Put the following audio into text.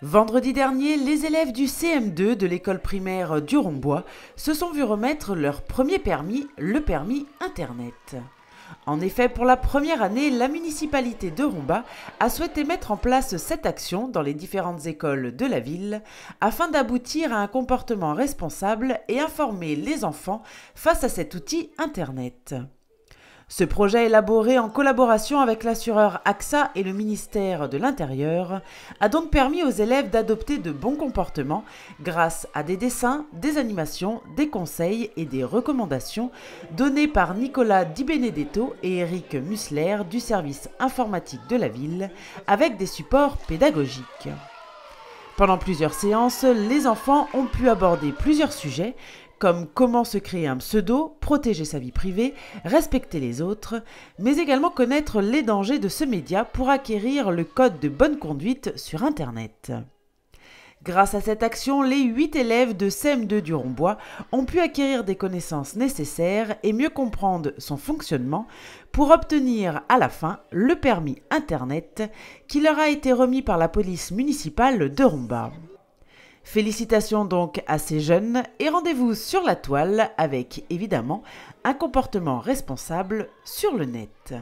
Vendredi dernier, les élèves du CM2 de l'école primaire du Rombois se sont vus remettre leur premier permis, le permis Internet. En effet, pour la première année, la municipalité de Romba a souhaité mettre en place cette action dans les différentes écoles de la ville afin d'aboutir à un comportement responsable et informer les enfants face à cet outil Internet. Ce projet élaboré en collaboration avec l'assureur AXA et le ministère de l'Intérieur a donc permis aux élèves d'adopter de bons comportements grâce à des dessins, des animations, des conseils et des recommandations données par Nicolas Di Benedetto et Eric Musler du service informatique de la ville avec des supports pédagogiques. Pendant plusieurs séances, les enfants ont pu aborder plusieurs sujets comme comment se créer un pseudo, protéger sa vie privée, respecter les autres, mais également connaître les dangers de ce média pour acquérir le code de bonne conduite sur Internet. Grâce à cette action, les 8 élèves de CM2 du Rombois ont pu acquérir des connaissances nécessaires et mieux comprendre son fonctionnement pour obtenir à la fin le permis Internet qui leur a été remis par la police municipale de Romba. Félicitations donc à ces jeunes et rendez-vous sur la toile avec évidemment un comportement responsable sur le net.